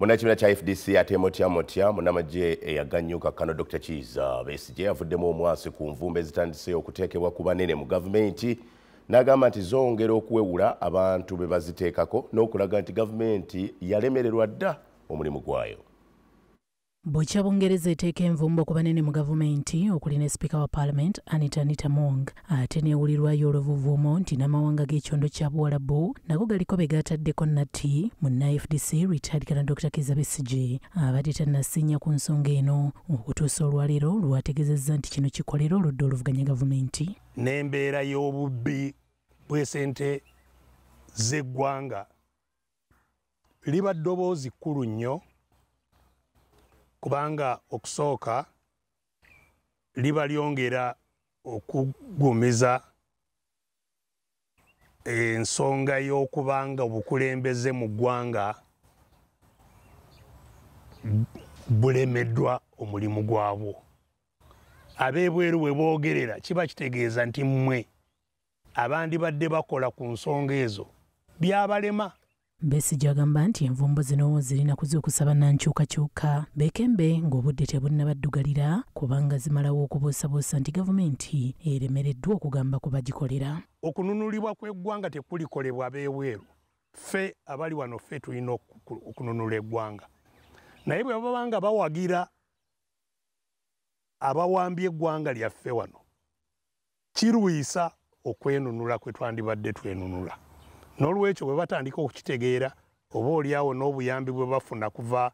munakibiina kya fdc ate motya motya munamagye eyaganyuka kano dr chiiza besigye yavuddemu omwasi ku nvumba ezitandise okuteekebwa ku banene mu gavumenti n'agamba nti zongera okuwewula abantu be baziteekako n'okulaga nti gavumenti yalemererwa dda omulimu gwayo bukya bungereza eteeka envumbo ku banene mu gavumenti okuli ne sipiika wa paalament anitanita mong ate neewulirwayo olwovuvuumo nti n'amawanga g'ekyondo kya buwalabu nago galiko be gaataddeko nati munna fdc retard kana dr kiza besigi abadde tannasinya ku nsonga eno okutuusa olwaleero lwategezezza nti kino kikolera oludde oluvuganya gavumenti n'embeera y'obubbi bwesente z'eggwanga liba ddoboozi kkulu nnyo kubanga okusooka liba lyongera okuggumiza ensonga y'okubanga obukulembeze mu ggwanga bulemeddwa omulimu gwabwo abeebweru bwe boogerera kiba kitegeeza nti mmwe abandibadde bakola ku nsonga ezo byabalema besi gyagamba nti envumbo zino zirina kuza okusaba nankyukakyuka bekembe ng'obudde tebunnabaddugalira kubanga zimalawo okubuusabuusa nti gavumenti eremereddwa okugamba ku bagikolera okununulibwa kw'eggwanga tekulikolebwa beeweeru ffe abali wano ffe tulina okununula eggwanga naye bwe babanga bawagira abawambye eggwanga lyaffe wano kirwisa okwenunula kwe twandibadde twenunula nolwekyo bwebatandika okukitegeera oba oliawo n'obuyambi bwe bafuna kuva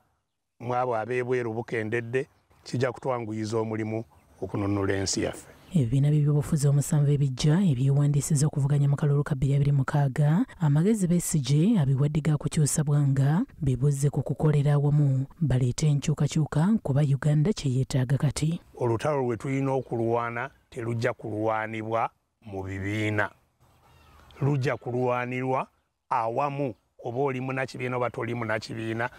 mwabo abebweru bukendedde kijja kutwanguyiza omulimu okununula ensi yaffe ebibiina byebyobufuzi omusanvu ebijja ebyewandiisiza okuvuganya mu kalulu ka 26 amagezi besigye abiwadde gaakukyusa bwanga bibuzze ku kukolera awamu baleete enkyukakyuka kuba uganda kye yeetaaga kati olutalo lwe tulina okulwana terujja kulwanibwa mu bibiina lujja kulwanirwa awamu oba oli munakibiina oba toli munakibiina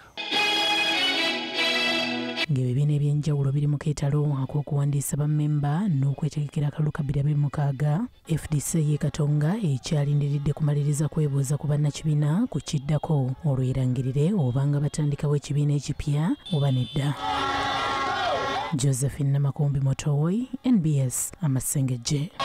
ngebibiina ebyenjawulo biri mu keetalo akokuwandiisa bammemba n'okwetegekera akalulu kabiri abiri mukaaga fdc yekatonga ekyalindiridde kumaliriza kwebuuza ku bannakibiina ku kiddako olwerangirire obanga batandikawo ekibiina ekipya oba nedda josephine namakumbi motowoi nbs amasengejje